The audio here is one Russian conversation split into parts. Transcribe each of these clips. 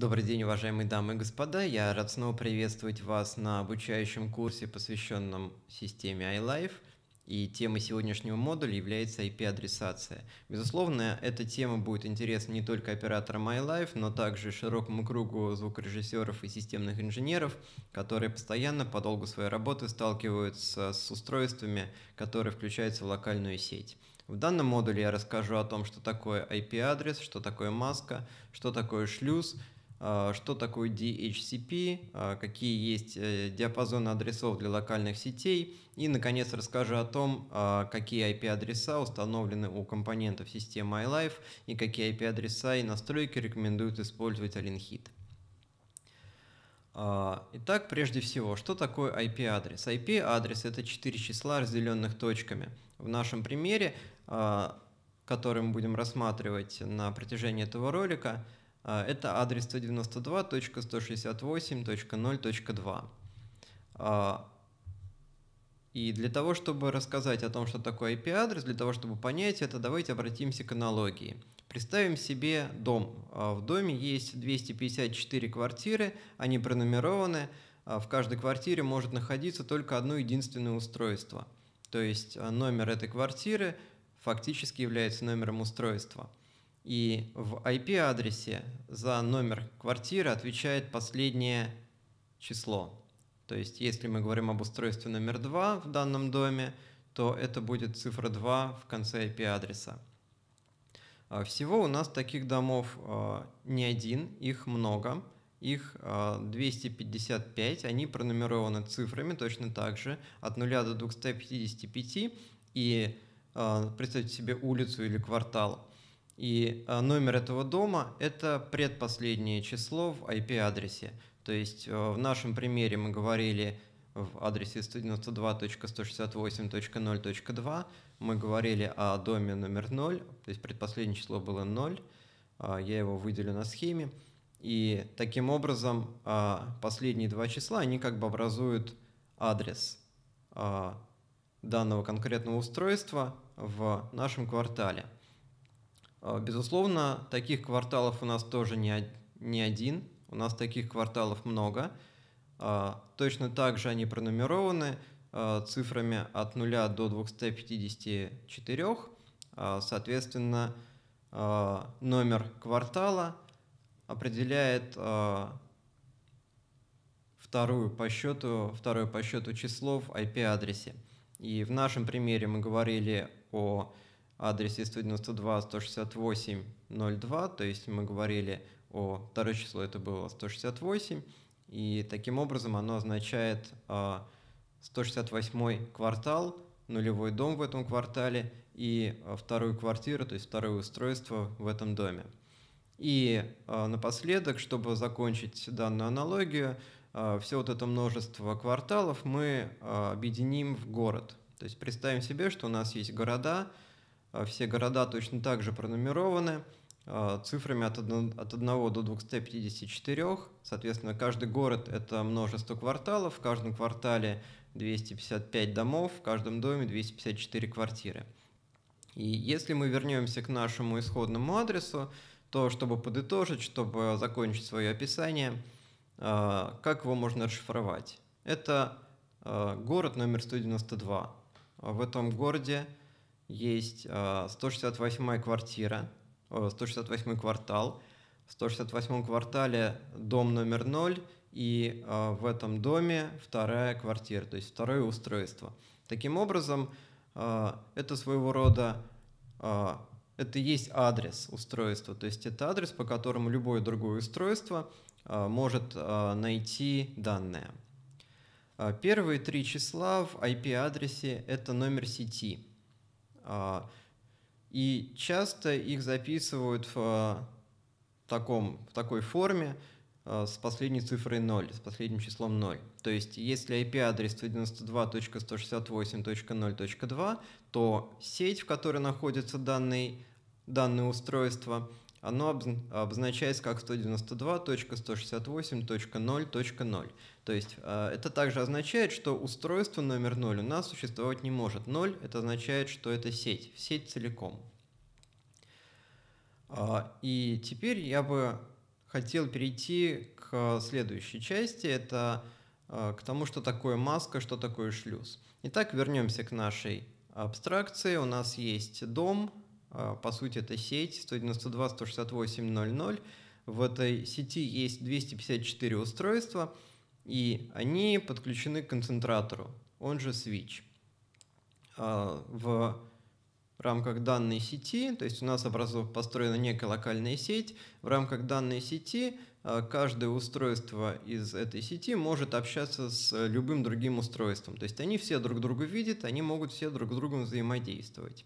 Добрый день, уважаемые дамы и господа. Я рад снова приветствовать вас на обучающем курсе, посвященном системе iLife. И темой сегодняшнего модуля является IP-адресация. Безусловно, эта тема будет интересна не только операторам iLife, но также широкому кругу звукорежиссеров и системных инженеров, которые постоянно по долгу своей работы сталкиваются с устройствами, которые включаются в локальную сеть. В данном модуле я расскажу о том, что такое IP-адрес, что такое маска, что такое шлюз – а, что такое DHCP, а, какие есть э, диапазоны адресов для локальных сетей и, наконец, расскажу о том, а, какие IP-адреса установлены у компонентов системы iLife и какие IP-адреса и настройки рекомендуют использовать AlinHit. Итак, прежде всего, что такое IP-адрес? IP-адрес – это четыре числа, разделенных точками. В нашем примере, который мы будем рассматривать на протяжении этого ролика – а, это адрес 192.168.0.2. А, и для того, чтобы рассказать о том, что такое IP-адрес, для того, чтобы понять это, давайте обратимся к аналогии. Представим себе дом. А, в доме есть 254 квартиры, они пронумерованы. В каждой квартире может находиться только одно единственное устройство. То есть номер этой квартиры фактически является номером устройства – и в IP-адресе за номер квартиры отвечает последнее число. То есть если мы говорим об устройстве номер 2 в данном доме, то это будет цифра 2 в конце IP-адреса. А, всего у нас таких домов а, не один, их много. Их 255, а, они пронумерованы цифрами точно так же, от 0 до 255. И представьте себе улицу или квартал – и э, номер этого дома – это предпоследнее число в IP-адресе. То есть э, в нашем примере мы говорили в адресе 192.168.0.2, мы говорили о доме номер 0, то есть предпоследнее число было 0, а, я его выделю на схеме. И таким образом а, последние два числа, они как бы образуют адрес а, данного конкретного устройства в нашем квартале – а, безусловно, таких кварталов у нас тоже не, не один, у нас таких кварталов много. А, точно так же они пронумерованы а, цифрами от 0 до 254. Соответственно, номер квартала определяет вторую по счету, второе по счету число в IP-адресе. И в нашем примере мы говорили о адресе 02, то есть мы говорили о второе число, это было 168, и таким образом оно означает 168 а, квартал, нулевой дом в этом квартале и а, вторую квартиру, то есть второе устройство в этом доме. И а, напоследок, чтобы закончить данную аналогию, все вот это множество кварталов мы объединим в город. То есть представим себе, что у нас есть города, а все города точно так же пронумерованы а, цифрами от 1, от 1 до 254. Соответственно, каждый город – это множество кварталов, в каждом квартале 255 домов, в каждом доме 254 квартиры. И если мы вернемся к нашему исходному адресу, то чтобы подытожить, чтобы закончить свое описание, а, как его можно расшифровать? Это город номер 192. В этом городе – есть 168-я а, квартира, 168-й а, квартал. В 168-м квартале дом номер 0, и а, в этом доме вторая квартира, то есть второе устройство. Таким образом, это своего рода это и есть адрес устройства, то есть это адрес, по которому любое другое устройство может найти данные. Первые три числа в IP-адресе – это номер сети – а, и часто их записывают в, а, таком, в такой форме а, с последней цифрой 0, с последним числом 0. То есть если IP-адрес 192.168.0.2, то сеть, в которой находится данный, данное устройство – оно обозначается как 192.168.0.0. То есть э, это также означает, что устройство номер 0 у нас существовать не может. 0 это означает, что это сеть, сеть целиком. А, и теперь я бы хотел перейти к следующей части, это э, к тому, что такое маска, что такое шлюз. Итак, вернемся к нашей абстракции. У нас есть дом, а, по сути, это сеть 192.168.0.0. В этой сети есть 254 устройства, и они подключены к концентратору, он же switch. А, в рамках данной сети, то есть у нас образу построена некая локальная сеть, в рамках данной сети а, каждое устройство из этой сети может общаться с любым другим устройством. То есть они все друг друга видят, они могут все друг с другом взаимодействовать.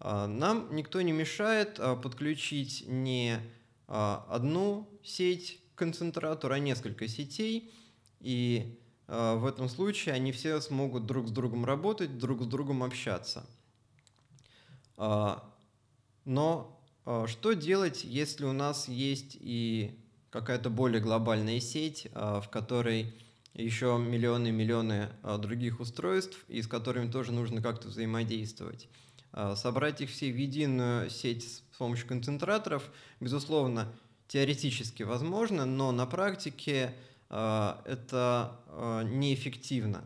А, нам никто не мешает а, подключить не а, одну сеть концентратора, а несколько сетей. И в этом случае они все смогут друг с другом работать, друг с другом общаться. Но что делать, если у нас есть и какая-то более глобальная сеть, в которой еще миллионы и миллионы других устройств, и с которыми тоже нужно как-то взаимодействовать? Э, собрать их все в единую сеть с помощью концентраторов, безусловно, теоретически возможно, но на практике э, это э, неэффективно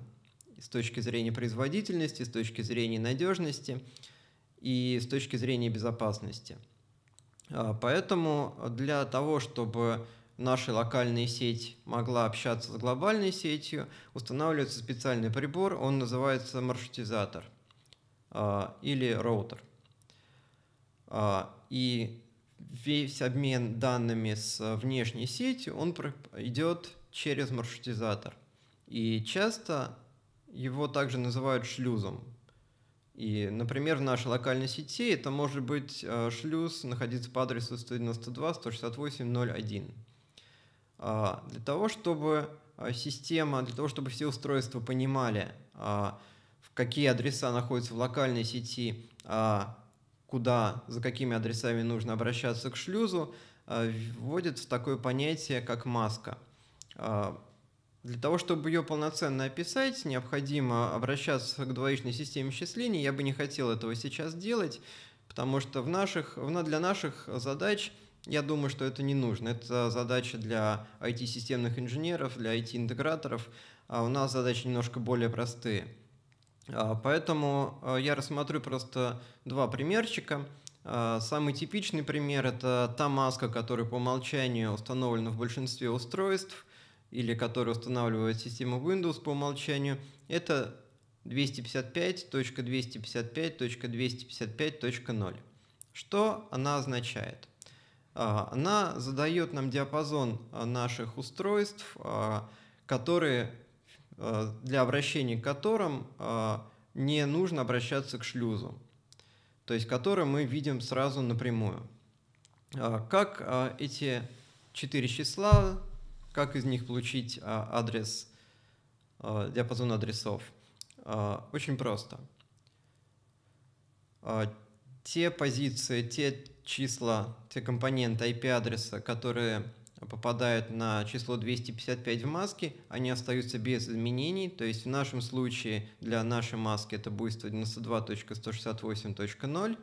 с точки зрения производительности, с точки зрения надежности и с точки зрения безопасности. Поэтому для того, чтобы наша локальная сеть могла общаться с глобальной сетью, устанавливается специальный прибор, он называется маршрутизатор – а, или роутер. А, и весь обмен данными с э, внешней сетью, он идет через маршрутизатор. И часто его также называют шлюзом. И, например, в нашей локальной сети это может быть э, шлюз находиться по адресу 192.168.0.1. А, для того, чтобы э, система, для того, чтобы все устройства понимали, какие адреса находятся в локальной сети, а, куда, за какими адресами нужно обращаться к шлюзу, а, вводится такое понятие, как маска. А, для того, чтобы ее полноценно описать, необходимо обращаться к двоичной системе счислений. Я бы не хотел этого сейчас делать, потому что в наших, для наших задач я думаю, что это не нужно. Это задача для IT-системных инженеров, для IT-интеграторов. А у нас задачи немножко более простые. А, поэтому а, я рассмотрю просто два примерчика. А, самый типичный пример – это та маска, которая по умолчанию установлена в большинстве устройств или которая устанавливает система Windows по умолчанию. Это 255.255.255.0. Что она означает? Она задает нам диапазон наших устройств, которые Э, для обращения к которым э, не нужно обращаться к шлюзу, то есть которые мы видим сразу напрямую. Э, как эти четыре числа, как из них получить адрес, диапазон адресов? Очень просто. Те позиции, те числа, те компоненты IP-адреса, которые попадают на число 255 в маске, они остаются без изменений, то есть в нашем случае для нашей маски это будет 192.168.0,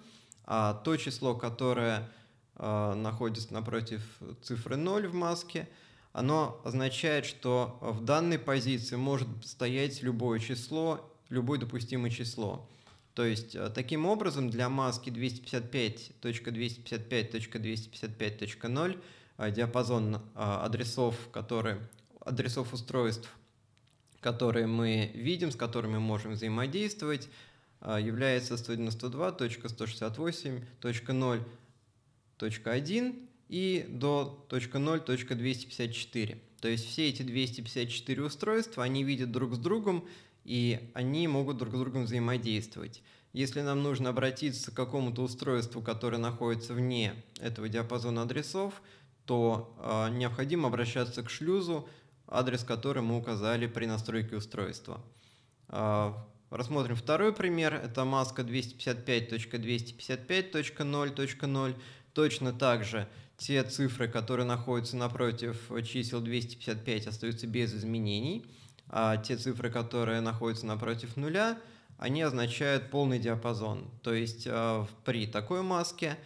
а то число, которое э, находится напротив цифры 0 в маске, оно означает, что в данной позиции может стоять любое число, любое допустимое число. То есть э, таким образом для маски 255.255.255.0 Э, диапазон э, адресов, которые, адресов устройств, которые мы видим, с которыми можем взаимодействовать, э, является 192.168.0.1 и до .0.254. То есть все эти 254 устройства, они видят друг с другом, и они могут друг с другом взаимодействовать. Если нам нужно обратиться к какому-то устройству, которое находится вне этого диапазона адресов, то э, необходимо обращаться к шлюзу, адрес который мы указали при настройке устройства. Э, рассмотрим второй пример. Это маска 255.255.0.0. Точно так же те цифры, которые находятся напротив чисел 255, остаются без изменений, а те цифры, которые находятся напротив нуля, они означают полный диапазон. То есть э, при такой маске –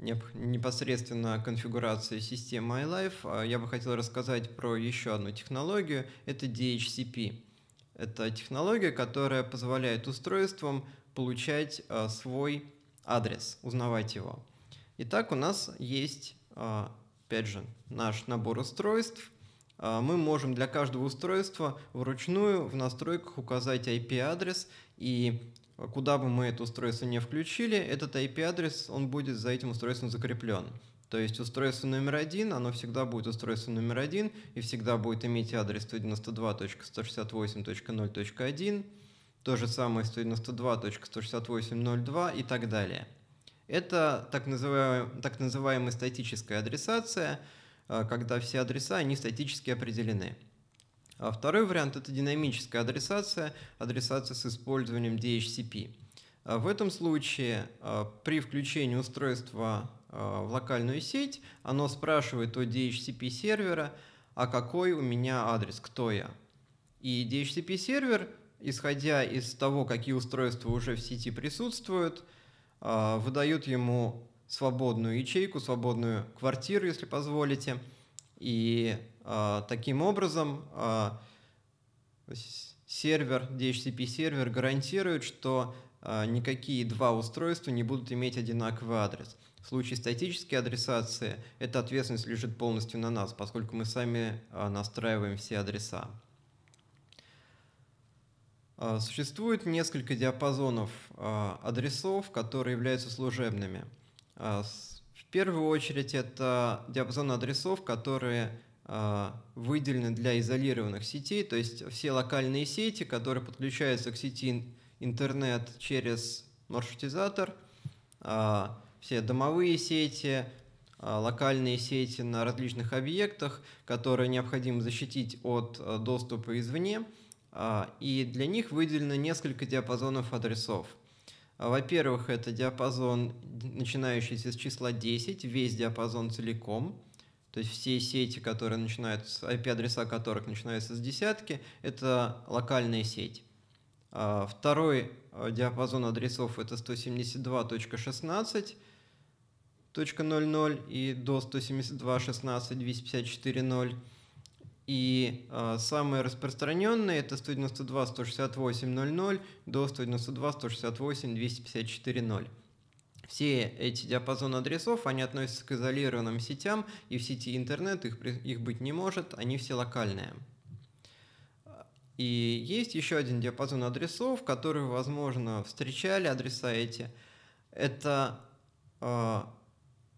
непосредственно конфигурации системы iLife, а я бы хотел рассказать про еще одну технологию. Это DHCP. Это технология, которая позволяет устройствам получать а, свой адрес, узнавать его. Итак, у нас есть, а, опять же, наш набор устройств. Мы можем для каждого устройства вручную в настройках указать IP-адрес, и а куда бы мы это устройство не включили, этот IP-адрес, он будет за этим устройством закреплен. То есть устройство номер один, оно всегда будет устройство номер один и всегда будет иметь адрес 192.168.0.1, то же самое 192.168.0.2 и так далее. Это так называемая, так называемая статическая адресация, а, когда все адреса, они статически определены. А второй вариант – это динамическая адресация, адресация с использованием DHCP. А в этом случае а, при включении устройства а, в локальную сеть оно спрашивает у DHCP сервера, а какой у меня адрес, кто я. И DHCP сервер, исходя из того, какие устройства уже в сети присутствуют, выдает ему свободную ячейку, свободную квартиру, если позволите – и э, таким образом э, сервер, DHCP сервер гарантирует, что э, никакие два устройства не будут иметь одинаковый адрес. В случае статической адресации эта ответственность лежит полностью на нас, поскольку мы сами э, настраиваем все адреса. существует несколько диапазонов адресов, которые являются служебными. В первую очередь это диапазон адресов, которые а, выделены для изолированных сетей, то есть все локальные сети, которые подключаются к сети интернет через маршрутизатор, а, все домовые сети, а, локальные сети на различных объектах, которые необходимо защитить от э, доступа извне, и для них выделено несколько диапазонов адресов – во-первых, это диапазон, начинающийся с числа 10, весь диапазон целиком. То есть все сети, которые начинаются, IP-адреса которых начинаются с десятки, это локальная сеть. А, второй э, диапазон адресов это 172.16.0.0 и до 172.16.254.0. И э, самые распространенные это 192 168 00 до 192 168 254 0. Все эти диапазоны адресов, они относятся к изолированным сетям, и в сети интернет их, их быть не может, они все локальные. И есть еще один диапазон адресов, который возможно, встречали адреса эти. Это э,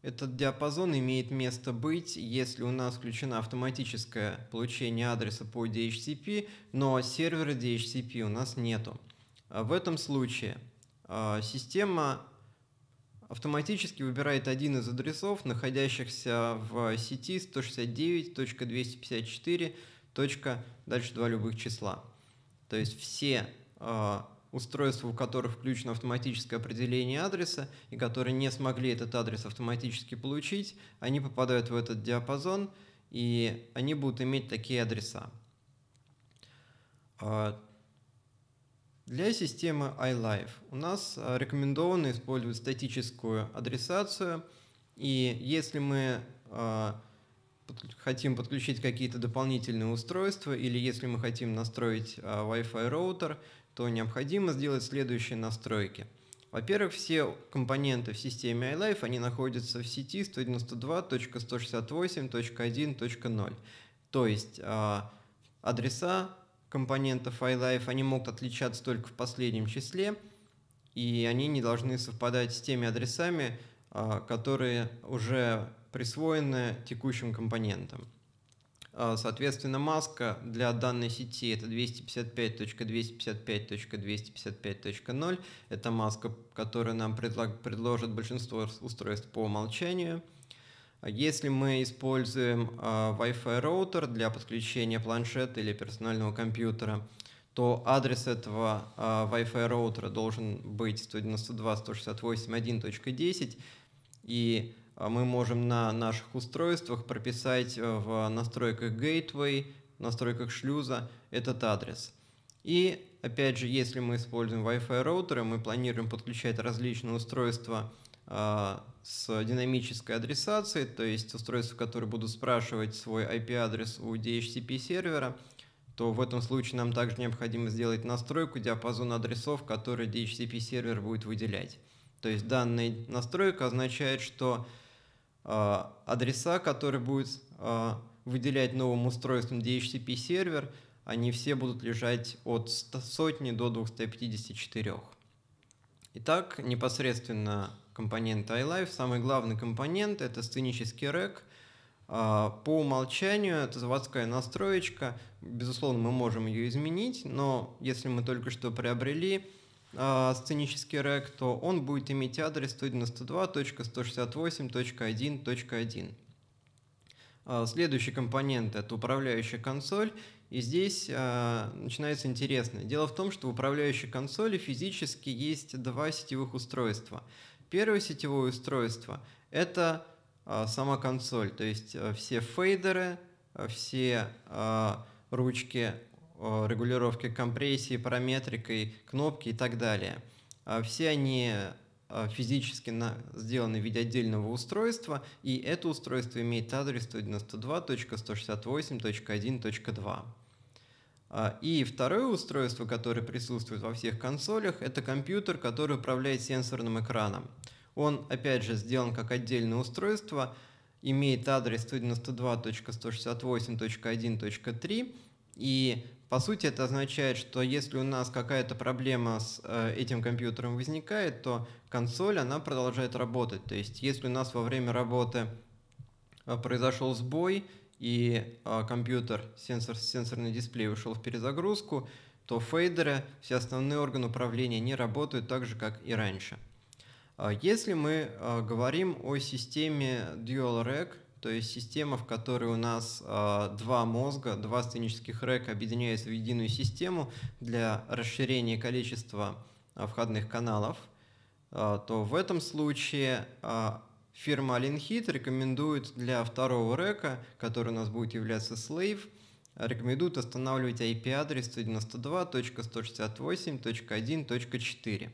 этот диапазон имеет место быть, если у нас включено автоматическое получение адреса по DHCP, но сервера DHCP у нас нету. А в этом случае а, система автоматически выбирает один из адресов, находящихся в сети 169.254. Дальше два любых числа. То есть все а, устройства, у которых включено автоматическое определение адреса, и которые не смогли этот адрес автоматически получить, они попадают в этот диапазон, и они будут иметь такие адреса. А, для системы iLife у нас а, рекомендовано использовать статическую адресацию, и если мы а, хотим подключить какие-то дополнительные устройства или если мы хотим настроить Wi-Fi роутер, то необходимо сделать следующие настройки. Во-первых, все компоненты в системе iLife, они находятся в сети 192.168.1.0. То есть э, адреса компонентов iLife, они могут отличаться только в последнем числе, и они не должны совпадать с теми адресами, э, которые уже присвоены текущим компонентам. А, соответственно, маска для данной сети это 255.255.255.0. Это маска, которую нам предложит большинство устройств по умолчанию. А если мы используем а, Wi-Fi роутер для подключения планшета или персонального компьютера, то адрес этого Wi-Fi роутера должен быть 192.168.1.10 и а мы можем на наших устройствах прописать э, в настройках Gateway, настройках шлюза этот адрес. И опять же, если мы используем Wi-Fi роутеры, мы планируем подключать различные устройства а, с динамической адресацией, то есть устройства, которые будут спрашивать свой IP-адрес у DHCP сервера, то в этом случае нам также необходимо сделать настройку диапазона адресов, которые DHCP сервер будет выделять. То есть данная настройка означает, что а, адреса, которые будет а, выделять новым устройством DHCP сервер, они все будут лежать от сотни до 254. Итак, непосредственно компонент iLife. Самый главный компонент – это сценический рек. А, по умолчанию это заводская настроечка. Безусловно, мы можем ее изменить, но если мы только что приобрели, а, сценический рек, то он будет иметь адрес 192.168.1.1. Э, а, следующий компонент – это управляющая консоль, и здесь а, начинается интересное. Дело в том, что в управляющей консоли физически есть два сетевых устройства. Первое сетевое устройство – это сама консоль, то есть все фейдеры, все ручки Э, регулировки компрессии, параметрикой, кнопки и так далее. А все они э, физически на, сделаны в виде отдельного устройства, и это устройство имеет адрес 192.168.1.2. А, и второе устройство, которое присутствует во всех консолях, это компьютер, который управляет сенсорным экраном. Он, опять же, сделан как отдельное устройство, имеет адрес 192.168.1.3, и по сути это означает, что если у нас какая-то проблема с э, этим компьютером возникает, то консоль она продолжает работать. То есть если у нас во время работы э, произошел сбой и э, компьютер, сенсор, сенсорный дисплей ушел в перезагрузку, то фейдеры, все основные органы управления не работают так же, как и раньше. Если мы говорим о системе Dual Rack, то есть система, в которой у нас э, два мозга, два сценических рэка объединяются в единую систему для расширения количества э, входных каналов, э, то в этом случае э, фирма Linhit рекомендует для второго рэка, который у нас будет являться Slave, рекомендует останавливать IP-адрес 192.168.1.4.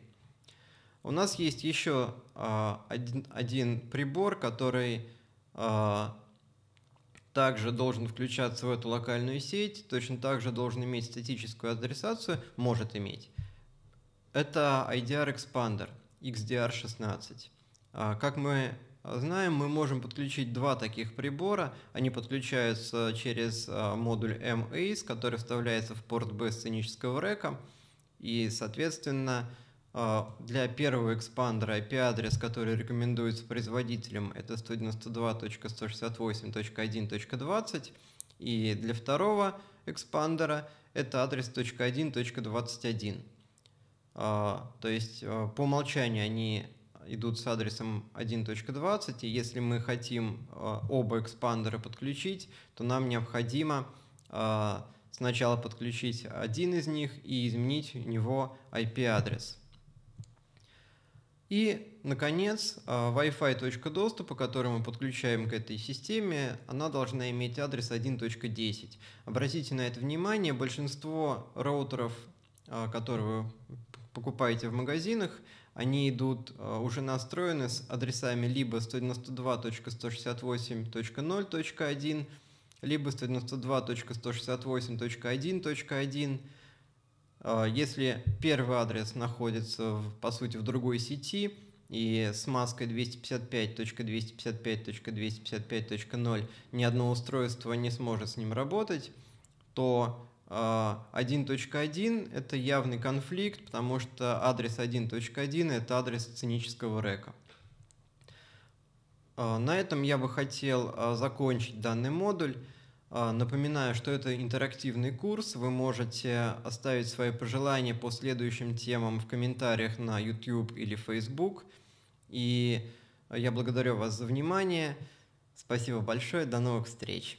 У нас есть еще э, один, один прибор, который а, также должен включаться в эту локальную сеть, точно так же должен иметь статическую адресацию, может иметь. Это IDR Expander XDR16. А, как мы знаем, мы можем подключить два таких прибора. Они подключаются через а, модуль MACE, который вставляется в порт B сценического река. И, соответственно, а, для первого экспандера IP-адрес, который рекомендуется производителем, это 192.168.1.20, и для второго экспандера это адрес .1.21. А, то есть а, по умолчанию они идут с адресом 1.20, и если мы хотим оба экспандера подключить, то нам необходимо сначала подключить один из них и изменить у него IP-адрес. И, наконец, э, Wi-Fi точка доступа, который мы подключаем к этой системе, она должна иметь адрес 1.10. Обратите на это внимание, большинство роутеров, э, которые вы покупаете в магазинах, они идут э, уже настроены с адресами либо 192.168.0.1, либо 192.168.1.1, а, если первый адрес находится, по сути, в другой сети, и с маской 255.255.255.0 ни одно устройство не сможет с ним работать, то 1.1 а, — это явный конфликт, потому что адрес 1.1 — это адрес сценического рэка. А, на этом я бы хотел закончить данный модуль. А, напоминаю, что это интерактивный курс. Вы можете оставить свои пожелания по следующим темам в комментариях на YouTube или Facebook. И я благодарю вас за внимание. Спасибо большое. До новых встреч.